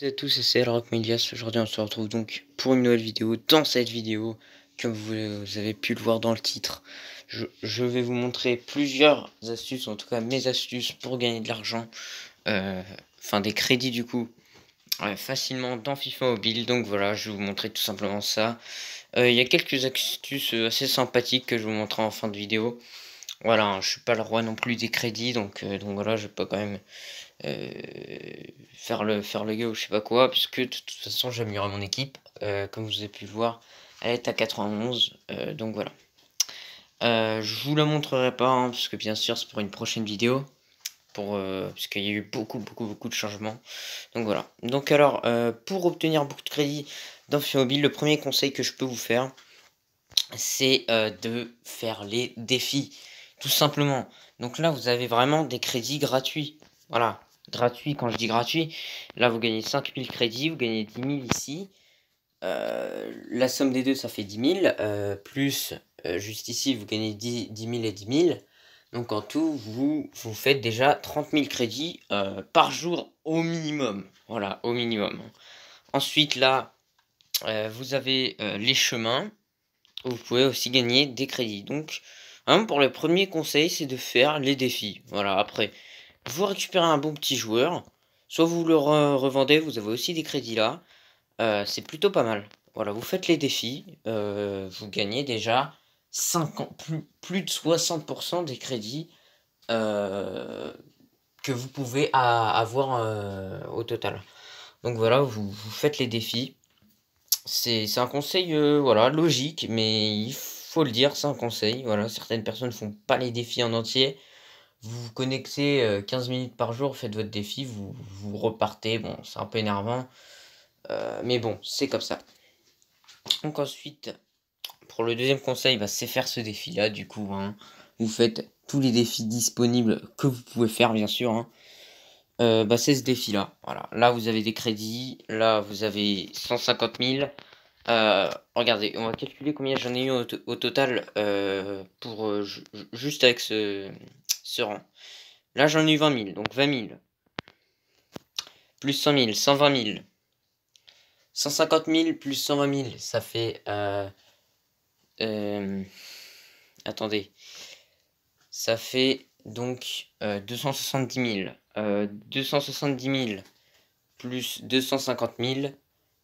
Salut à tous, c'est Rock Medias. Aujourd'hui, on se retrouve donc pour une nouvelle vidéo. Dans cette vidéo, comme vous avez pu le voir dans le titre, je, vais vous montrer plusieurs astuces, en tout cas mes astuces pour gagner de l'argent, euh, enfin des crédits du coup, euh, facilement dans FIFA Mobile. Donc voilà, je vais vous montrer tout simplement ça. Euh, il y a quelques astuces assez sympathiques que je vous montrerai en fin de vidéo voilà, hein, je suis pas le roi non plus des crédits, donc, euh, donc voilà, je vais pas quand même euh, faire, le, faire le gars ou je sais pas quoi, puisque de toute façon j'améliorerai mon équipe, euh, comme vous avez pu le voir, elle est à 91, donc voilà. je vous la montrerai pas, hein, parce que bien sûr c'est pour une prochaine vidéo, pour, parce qu'il y a eu beaucoup, beaucoup, beaucoup de changements, donc voilà. Donc alors, pour obtenir beaucoup de crédits dans Mobile, le premier conseil que je peux vous faire, c'est de faire les défis. Tout simplement. Donc là, vous avez vraiment des crédits gratuits. Voilà, gratuit, quand je dis gratuit, là, vous gagnez 5000 crédits, vous gagnez 10 000 ici. Euh, la somme des deux, ça fait 10 000. Euh, plus, euh, juste ici, vous gagnez 10, 000 et 10 000. Donc en tout, vous, vous faites déjà 30 000 crédits par jour au minimum. Voilà, au minimum. Ensuite, là, vous avez les chemins. Où vous pouvez aussi gagner des crédits. Donc, Hein, pour le premier conseil, c'est de faire les défis. Voilà, après, vous récupérez un bon petit joueur. Soit vous le revendez, vous avez aussi des crédits là. Euh, c'est plutôt pas mal. Voilà, vous faites les défis. Euh, vous gagnez déjà 50, plus, de 60% des crédits euh, que vous pouvez avoir au total. Donc voilà, vous, vous faites les défis. C'est un conseil voilà, logique, mais il faut faut le dire, c'est un conseil. Voilà, certaines personnes ne font pas les défis en entier. Vous vous connectez 15 euh, minutes par jour, faites votre défi, vous, vous repartez. Bon, c'est un peu énervant. Euh, mais bon, c'est comme ça. Donc ensuite, pour le deuxième conseil, bah, c'est faire ce défi-là. Du coup, hein. vous faites tous les défis disponibles que vous pouvez faire, bien sûr. Hein. Euh, bah, c'est ce défi-là. Voilà. Là, vous avez des crédits. Là, vous avez 150 000. Euh, regardez, on va calculer combien j'en ai eu au, total euh, euh, juste avec ce rang. Là, j'en ai eu 20 000, donc 20 000. Plus 100 000, 120 000. 150 000 plus 120 000, ça fait... attendez. Ça fait donc 270 000. 270 000 plus 250 000.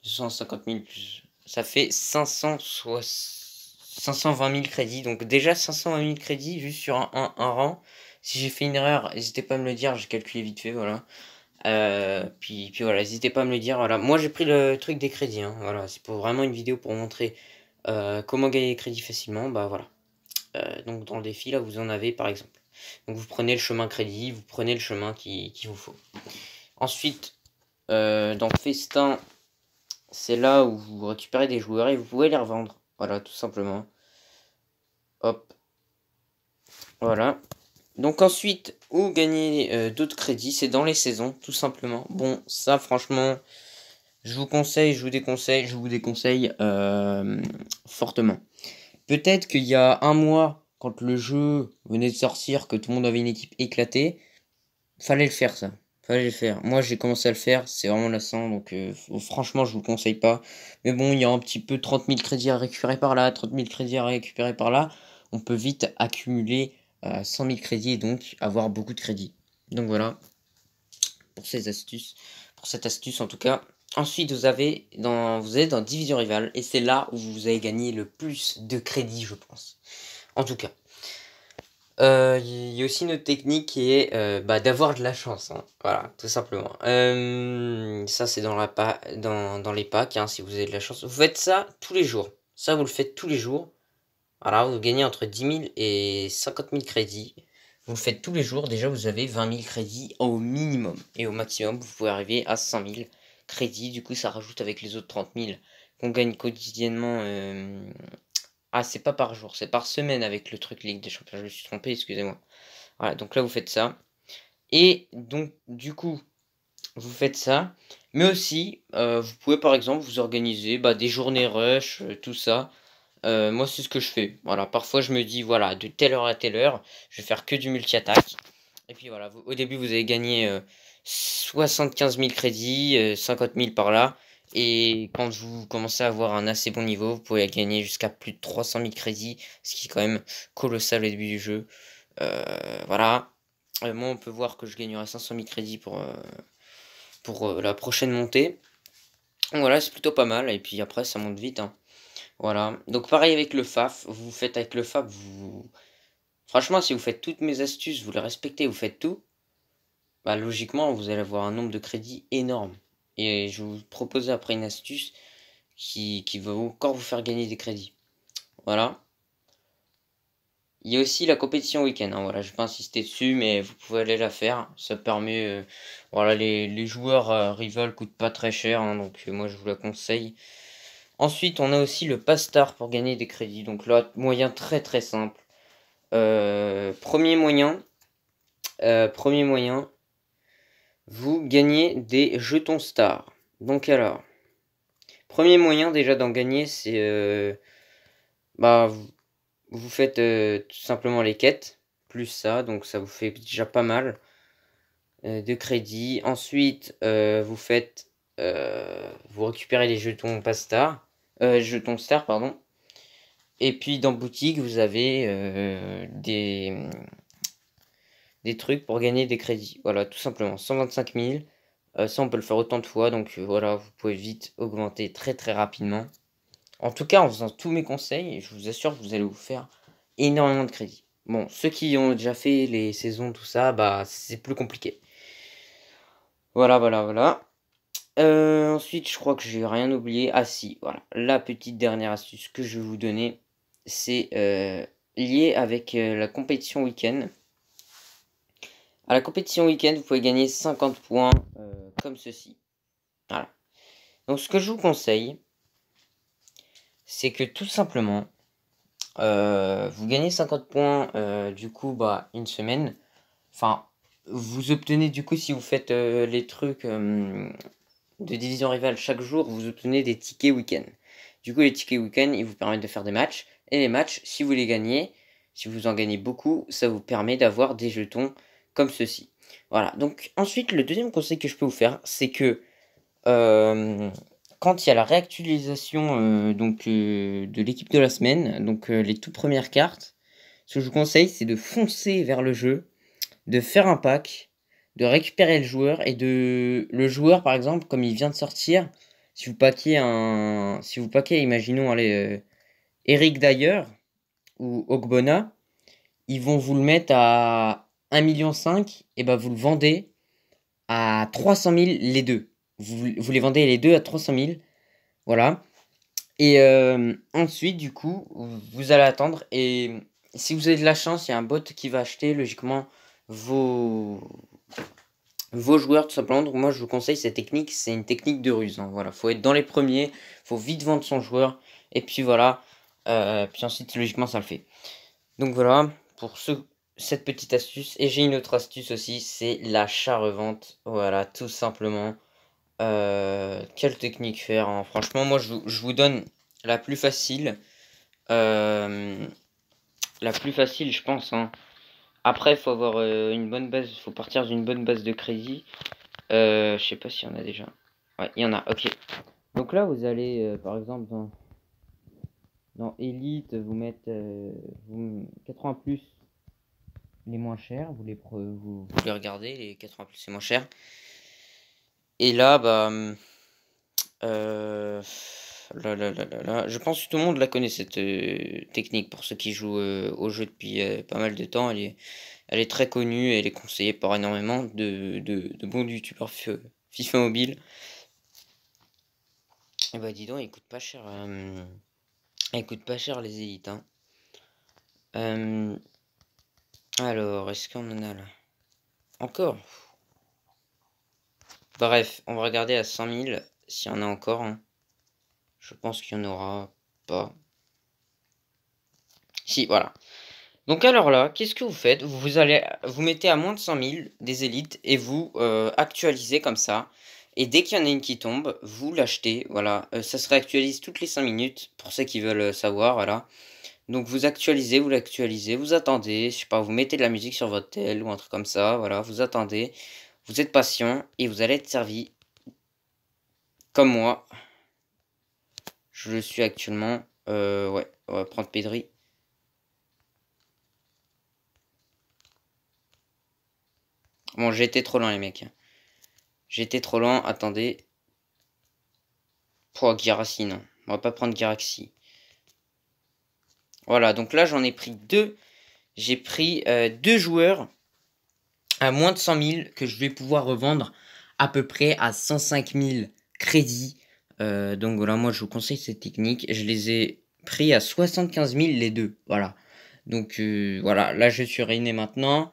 250 000 plus ça fait 520 000 crédits. Donc déjà 520 000 crédits juste sur un, un, rang. Si j'ai fait une erreur, n'hésitez pas à me le dire, j'ai calculé vite fait, voilà. Euh, puis, puis voilà, n'hésitez pas à me le dire. Voilà, moi j'ai pris le truc des crédits. Hein, voilà, c'est pour vraiment une vidéo pour montrer euh, comment gagner des crédits facilement. Bah voilà. Euh, donc dans le défi là, vous en avez par exemple. Donc vous prenez le chemin crédit, vous prenez le chemin qui, qui vous faut. Ensuite, dans Festin, c'est là où vous récupérez des joueurs et vous pouvez les revendre. Voilà, tout simplement. Hop. Voilà. Donc ensuite, où gagner euh, d'autres crédits, c'est dans les saisons, tout simplement. Bon, ça franchement, je vous conseille, je vous déconseille, je vous déconseille euh, fortement. Peut-être qu'il y a un mois, quand le jeu venait de sortir, que tout le monde avait une équipe éclatée, fallait le faire ça fallait le faire. Moi, j'ai commencé à le faire, c'est vraiment lassant, donc euh, franchement, je vous le conseille pas. Mais bon, il y a un petit peu 30 000 crédits à récupérer par là, 30 000 crédits à récupérer par là. On peut vite accumuler 100 euh, 000 crédits et donc avoir beaucoup de crédits. Donc voilà, pour ces astuces, pour cette astuce en tout cas. Ensuite, vous, avez dans, vous êtes dans Division Rival et c'est là où vous avez gagné le plus de crédits, je pense. En tout cas. Euh, il y a aussi une autre technique qui est euh, bah, d'avoir de la chance. Hein. Voilà, tout simplement. Euh, ça, c'est dans, la dans, dans les packs, hein, si vous avez de la chance. Vous faites ça tous les jours. Ça, vous le faites tous les jours. Alors, vous gagnez entre 10 000 et 50 000 crédits. Vous le faites tous les jours. Déjà, vous avez 20 000 crédits au minimum. Et au maximum, vous pouvez arriver à 100 000 crédits. Du coup, ça rajoute avec les autres 30 000 qu'on gagne quotidiennement ah, c'est pas par jour, c'est par semaine avec le truc Ligue des Champions. Je me suis trompé, excusez-moi. Voilà, donc là, vous faites ça. Et donc, du coup, vous faites ça. Mais aussi, euh, vous pouvez par exemple vous organiser bah, des journées rush, euh, tout ça. Euh, moi, c'est ce que je fais. Voilà, parfois je me dis, voilà, de telle heure à telle heure, je vais faire que du multi-attaque. Et puis voilà, au début, vous avez gagné 75 000 crédits, 50 000 par là. Et quand vous commencez à avoir un assez bon niveau, vous pouvez gagner jusqu'à plus de 300 000 crédits, ce qui est quand même colossal au début du jeu. Euh, voilà. Euh, moi, on peut voir que je gagnerai 500 000 crédits pour, euh, pour la prochaine montée. voilà, c'est plutôt pas mal. Et puis après, ça monte vite. Hein. Voilà. Donc pareil avec le FAF. Vous faites avec le FAF, vous... Franchement, si vous faites toutes mes astuces, vous les respectez, vous faites tout, bah logiquement, vous allez avoir un nombre de crédits énorme. Et je vous propose après une astuce qui, qui va encore vous faire gagner des crédits. Voilà. Il y a aussi la compétition week-end. Hein, voilà, je vais pas insister dessus, mais vous pouvez aller la faire. Ça permet, euh, voilà, les, les joueurs euh, rivals ne coûtent pas très cher, hein, donc euh, moi je vous la conseille. Ensuite, on a aussi le pastar pour gagner des crédits. Donc là, moyen très très simple. premier moyen, premier moyen, vous gagnez des jetons stars. Donc alors, premier moyen déjà d'en gagner, c'est euh, bah vous, faites euh, tout simplement les quêtes plus ça, donc ça vous fait déjà pas mal euh, de crédits. Ensuite, vous faites vous récupérez les jetons pas star, jetons star pardon. Et puis dans boutique, vous avez des des trucs pour gagner des crédits. Voilà, tout simplement, 125 000. Euh, ça, on peut le faire autant de fois, donc euh, voilà, vous pouvez vite augmenter très très rapidement. En tout cas, en faisant tous mes conseils, je vous assure que vous allez vous faire énormément de crédits. Bon, ceux qui ont déjà fait les saisons, tout ça, bah c'est plus compliqué. Voilà, voilà, voilà. Euh, ensuite, je crois que j'ai rien oublié. Ah si, voilà. La petite dernière astuce que je vais vous donner, c'est lié avec la compétition week-end. À la compétition week-end, vous pouvez gagner 50 points euh, comme ceci. Voilà. Donc ce que je vous conseille, c'est que tout simplement, euh, vous gagnez 50 points euh, du coup bah, une semaine. Enfin, vous obtenez du coup si vous faites les trucs de division rivale chaque jour, vous obtenez des tickets week-end. Du coup, les tickets week-end, ils vous permettent de faire des matchs. Et les matchs, si vous les gagnez, si vous en gagnez beaucoup, ça vous permet d'avoir des jetons comme ceci. Voilà, donc ensuite, le deuxième conseil que je peux vous faire, c'est que euh, quand il y a la réactualisation euh, donc, euh, de l'équipe de la semaine, donc les toutes premières cartes, ce que je vous conseille, c'est de foncer vers le jeu, de faire un pack, de récupérer le joueur et de. Le joueur, par exemple, comme il vient de sortir, si vous paquez un. Si vous paquez, imaginons, allez, Eric Dyer ou Ogbona, ils vont vous le mettre à 1,5 million, et eh ben vous le vendez à 300 000 les deux. Vous, les vendez les deux à 300 000. Voilà. Et euh, ensuite, du coup, vous allez attendre. Et si vous avez de la chance, il y a un bot qui va acheter logiquement vos, vos joueurs tout simplement. Donc moi, je vous conseille cette technique. C'est une technique de ruse. Hein. Voilà, faut être dans les premiers. faut vite vendre son joueur. Et puis voilà. Euh, puis ensuite, logiquement, ça le fait. Donc voilà, pour ceux cette petite astuce. Et j'ai une autre astuce aussi, c'est l'achat-revente. Voilà, tout simplement. Euh, quelle technique faire hein. Franchement, moi, je, vous donne la plus facile. Euh, la plus facile, je pense. Hein. Après, il faut avoir euh, une bonne base. Il faut partir d'une bonne base de crédit. je sais pas s'il y en a déjà. Ouais, il y en a, ok. Donc là, vous allez, par exemple, dans, dans Elite, vous mettre 80 plus les moins chers, vous les, vous... les regardez, les 80 plus c'est moins cher. Et là, bah. Euh, là, là, là, je pense que tout le monde la connaît cette euh, technique pour ceux qui jouent euh, au jeu depuis pas mal de temps. Elle est, elle est très connue et elle est conseillée par énormément de, de, bons youtubeurs FIFA mobile. Et eh bah ben, dis donc, il coûte pas cher. elle coûte pas cher les élites. Hein. Alors, est-ce qu'on en a là Encore Bref, on va regarder à 100 000 s'il y en a encore. Hein. Je pense qu'il n'y en aura pas. Si, voilà. Donc alors là, qu'est-ce que vous faites vous, allez, vous mettez à moins de 100 000 des élites et vous euh, actualisez comme ça. Et dès qu'il y en a une qui tombe, vous l'achetez. Voilà, euh, ça se réactualise toutes les 5 minutes pour ceux qui veulent euh, savoir. Voilà. Donc vous actualisez, vous l'actualisez, vous attendez, je sais pas, vous mettez de la musique sur votre tel ou un truc comme ça, voilà, vous attendez, vous êtes patient et vous allez être servi comme moi. Je le suis actuellement. Euh, ouais, on va prendre Pedri. Bon, j'ai été trop lent, les mecs. Hein. J'étais trop lent, attendez. Pour Girassi, non. On va pas prendre Giraxi. Voilà, donc là j'en ai pris deux. J'ai pris euh, deux joueurs à moins de 100 000 que je vais pouvoir revendre à peu près à 105 000 crédits. Euh, donc voilà, moi je vous conseille cette technique. Je les ai pris à 75 000 les deux. Voilà. Donc euh, voilà, là je suis ruiné maintenant.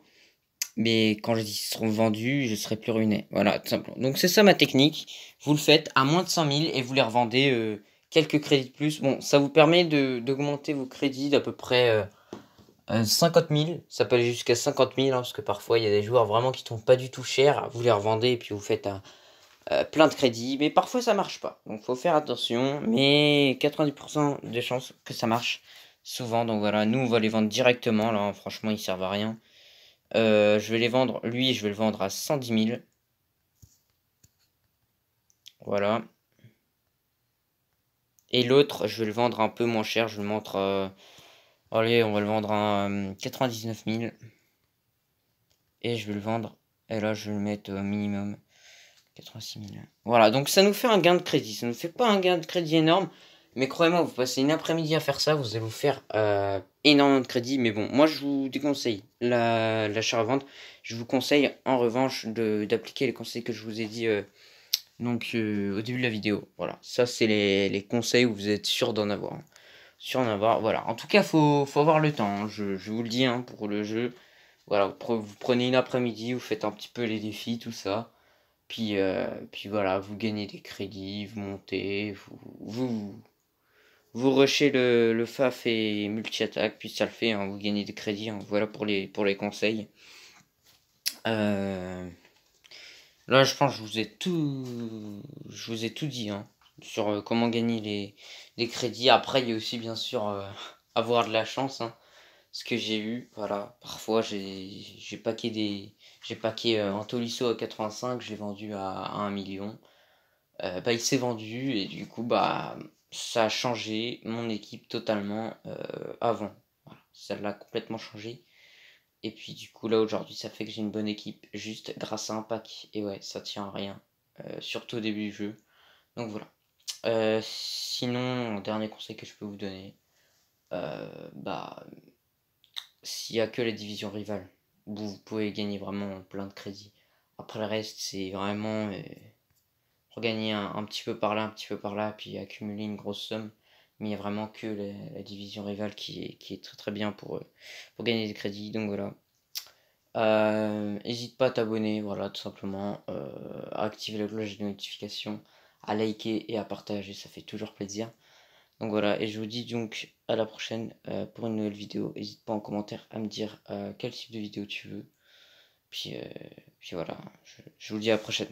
Mais quand ils seront vendus, je serai plus ruiné. Voilà, tout simplement. Donc c'est ça ma technique. Vous le faites à moins de 100 000 et vous les revendez quelques crédits de plus. Bon, ça vous permet d'augmenter vos crédits d'à peu près 50 euh, 000. Euh, ça peut aller jusqu'à 50 000, hein, parce que parfois il y a des joueurs vraiment qui ne tombent pas du tout cher. Vous les revendez et puis vous faites euh, plein de crédits. Mais parfois ça ne marche pas. Donc il faut faire attention. Mais 90% de chances que ça marche souvent. Donc voilà, nous on va les vendre directement. Là, franchement, ils servent à rien. je vais les vendre, lui, je vais le vendre à 110 000. Voilà. Et l'autre, je vais le vendre un peu moins cher. Je le montre. Euh, allez, on va le vendre à 99 euh, 000. Et je vais le vendre. Et là, je vais le mettre au euh, minimum 86 000. Voilà, donc ça nous fait un gain de crédit. Ça ne fait pas un gain de crédit énorme. Mais croyez-moi, vous passez une après-midi à faire ça, vous allez vous faire énormément de crédit. Mais bon, moi, je vous déconseille lachat à La je vous conseille, en revanche, d'appliquer les conseils que je vous ai dit donc euh, au début de la vidéo, voilà. Ça c'est les, conseils où vous êtes sûr d'en avoir. Sûr d'en avoir, voilà. En tout cas, faut, faut avoir le temps, hein. je, vous le dis hein, pour le jeu. Voilà, vous prenez une après-midi, vous faites un petit peu les défis, tout ça. Puis, euh, puis voilà, vous gagnez des crédits, vous montez, vous, vous, vous rushez le, le FAF et multi-attaque, puis ça le fait, hein. vous gagnez des crédits, hein. voilà pour les, pour les conseils. Euh... Là, je pense que je vous ai tout, je vous ai tout dit hein, sur euh, comment gagner les... crédits. Après, il y a aussi, bien sûr, euh, avoir de la chance. Hein. Ce que j'ai eu, voilà. Parfois, j'ai paqué des. J'ai paquet euh, un Tolisso à 85, j'ai vendu à, 1 million. Bah, il s'est vendu et du coup, bah, ça a changé mon équipe totalement avant. Ça l'a complètement changé. Et puis du coup là aujourd'hui ça fait que j'ai une bonne équipe juste grâce à un pack. Et ouais ça tient à rien. Euh, surtout au début du jeu. Donc voilà. Euh, sinon, dernier conseil que je peux vous donner, euh, bah s'il n'y a que les divisions rivales, vous pouvez gagner vraiment plein de crédits. Après le reste, c'est vraiment regagner un, un, petit peu par là, un petit peu par là, puis accumuler une grosse somme mais il n'y a vraiment que la, division rivale qui est, qui est très très bien pour, euh, pour gagner des crédits. Donc voilà. N'hésite euh, pas à t'abonner, voilà, tout simplement, euh, à activer la cloche de notification, à liker et à partager, ça fait toujours plaisir. Donc voilà, et je vous dis donc à la prochaine pour une nouvelle vidéo. N'hésite pas en commentaire à me dire quel type de vidéo tu veux. Puis, puis voilà, je, je vous dis à la prochaine.